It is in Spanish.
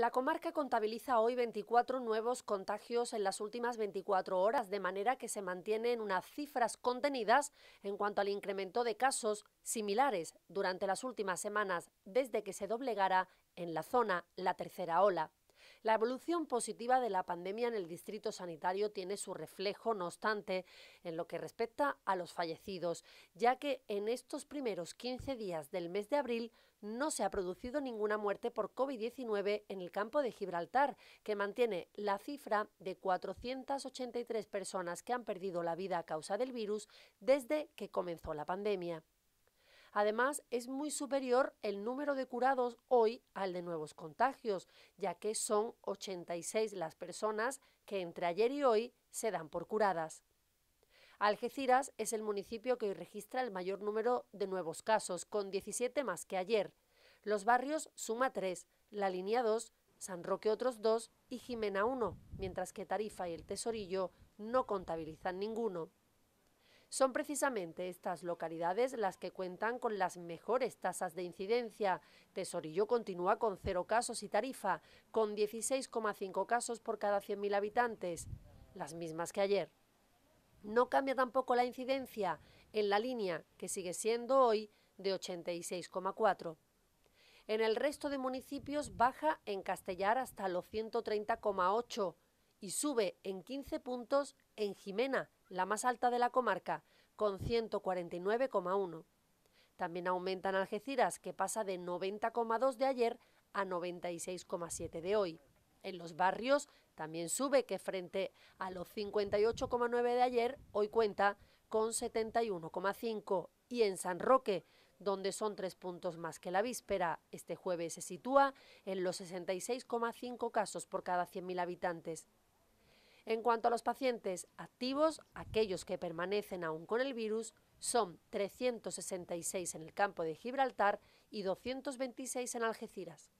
La comarca contabiliza hoy 24 nuevos contagios en las últimas 24 horas, de manera que se mantienen unas cifras contenidas en cuanto al incremento de casos similares durante las últimas semanas desde que se doblegara en la zona la tercera ola. La evolución positiva de la pandemia en el distrito sanitario tiene su reflejo, no obstante, en lo que respecta a los fallecidos, ya que en estos primeros 15 días del mes de abril no se ha producido ninguna muerte por COVID-19 en el campo de Gibraltar, que mantiene la cifra de 483 personas que han perdido la vida a causa del virus desde que comenzó la pandemia. Además, es muy superior el número de curados hoy al de nuevos contagios, ya que son 86 las personas que entre ayer y hoy se dan por curadas. Algeciras es el municipio que hoy registra el mayor número de nuevos casos, con 17 más que ayer. Los barrios suma tres: la línea 2, San Roque otros dos y Jimena 1, mientras que Tarifa y el Tesorillo no contabilizan ninguno. Son precisamente estas localidades las que cuentan con las mejores tasas de incidencia. Tesorillo continúa con cero casos y Tarifa, con 16,5 casos por cada 100.000 habitantes, las mismas que ayer. No cambia tampoco la incidencia en la línea, que sigue siendo hoy de 86,4. En el resto de municipios baja en Castellar hasta los 130,8 y sube en 15 puntos en Jimena, la más alta de la comarca, con 149,1. También aumentan Algeciras, que pasa de 90,2 de ayer a 96,7 de hoy. En los barrios también sube, que frente a los 58,9 de ayer, hoy cuenta con 71,5. Y en San Roque, donde son tres puntos más que la víspera. Este jueves se sitúa en los 66,5 casos por cada 100.000 habitantes. En cuanto a los pacientes activos, aquellos que permanecen aún con el virus son 366 en el campo de Gibraltar y 226 en Algeciras.